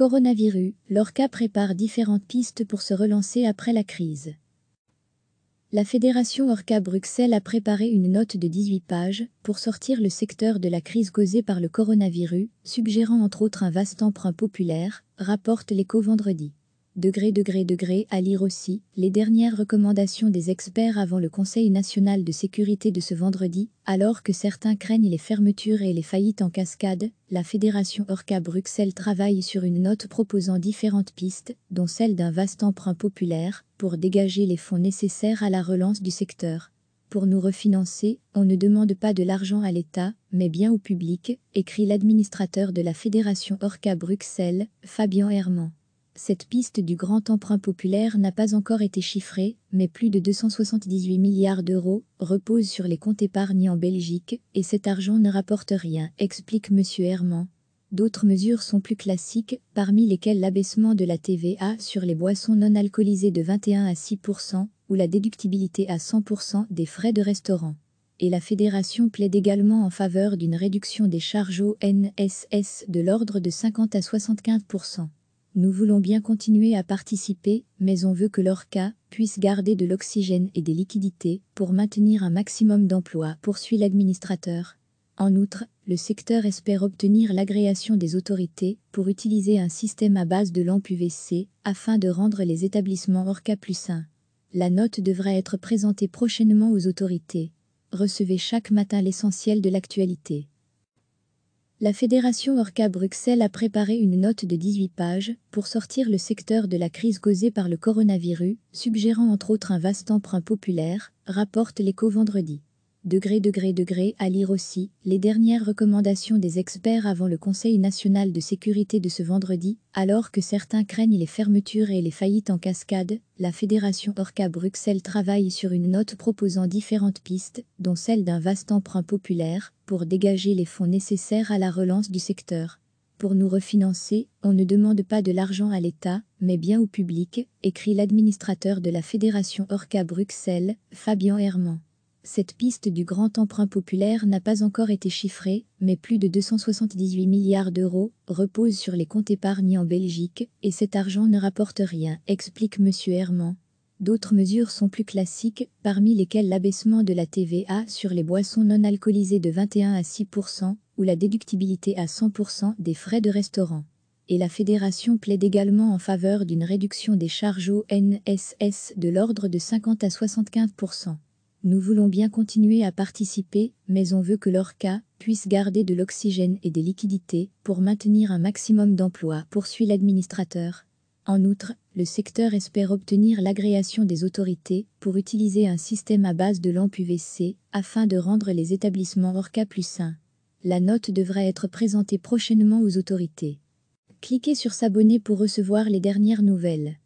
coronavirus, l'ORCA prépare différentes pistes pour se relancer après la crise. La Fédération Orca Bruxelles a préparé une note de 18 pages pour sortir le secteur de la crise causée par le coronavirus, suggérant entre autres un vaste emprunt populaire, rapporte l'écho vendredi degré degré degré à lire aussi les dernières recommandations des experts avant le Conseil national de sécurité de ce vendredi, alors que certains craignent les fermetures et les faillites en cascade, la Fédération Orca Bruxelles travaille sur une note proposant différentes pistes, dont celle d'un vaste emprunt populaire, pour dégager les fonds nécessaires à la relance du secteur. Pour nous refinancer, on ne demande pas de l'argent à l'État, mais bien au public, écrit l'administrateur de la Fédération Orca Bruxelles, Fabien Herman. Cette piste du grand emprunt populaire n'a pas encore été chiffrée, mais plus de 278 milliards d'euros reposent sur les comptes épargnés en Belgique, et cet argent ne rapporte rien, explique M. Herman. D'autres mesures sont plus classiques, parmi lesquelles l'abaissement de la TVA sur les boissons non alcoolisées de 21 à 6 ou la déductibilité à 100 des frais de restaurant et la fédération plaide également en faveur d'une réduction des charges au NSS de l'ordre de 50 à 75 nous voulons bien continuer à participer, mais on veut que l'ORCA puisse garder de l'oxygène et des liquidités pour maintenir un maximum d'emplois, poursuit l'administrateur. En outre, le secteur espère obtenir l'agréation des autorités pour utiliser un système à base de lampes UVC afin de rendre les établissements Orca plus sains. La note devrait être présentée prochainement aux autorités. Recevez chaque matin l'essentiel de l'actualité. La Fédération Orca Bruxelles a préparé une note de 18 pages pour sortir le secteur de la crise causée par le coronavirus, suggérant entre autres un vaste emprunt populaire, rapporte l'écho vendredi. Degré, degré, degré, à lire aussi, les dernières recommandations des experts avant le Conseil national de sécurité de ce vendredi, alors que certains craignent les fermetures et les faillites en cascade, la Fédération Orca Bruxelles travaille sur une note proposant différentes pistes, dont celle d'un vaste emprunt populaire, pour dégager les fonds nécessaires à la relance du secteur. Pour nous refinancer, on ne demande pas de l'argent à l'État, mais bien au public, écrit l'administrateur de la Fédération Orca Bruxelles, Fabien Herman. Cette piste du grand emprunt populaire n'a pas encore été chiffrée, mais plus de 278 milliards d'euros reposent sur les comptes épargnés en Belgique, et cet argent ne rapporte rien, explique M. Herman. D'autres mesures sont plus classiques, parmi lesquelles l'abaissement de la TVA sur les boissons non alcoolisées de 21 à 6 ou la déductibilité à 100 des frais de restaurant. Et la fédération plaide également en faveur d'une réduction des charges au NSS de l'ordre de 50 à 75 nous voulons bien continuer à participer, mais on veut que l'ORCA puisse garder de l'oxygène et des liquidités pour maintenir un maximum d'emplois, poursuit l'administrateur. En outre, le secteur espère obtenir l'agréation des autorités pour utiliser un système à base de lampes UVC afin de rendre les établissements Orca plus sains. La note devrait être présentée prochainement aux autorités. Cliquez sur S'abonner pour recevoir les dernières nouvelles.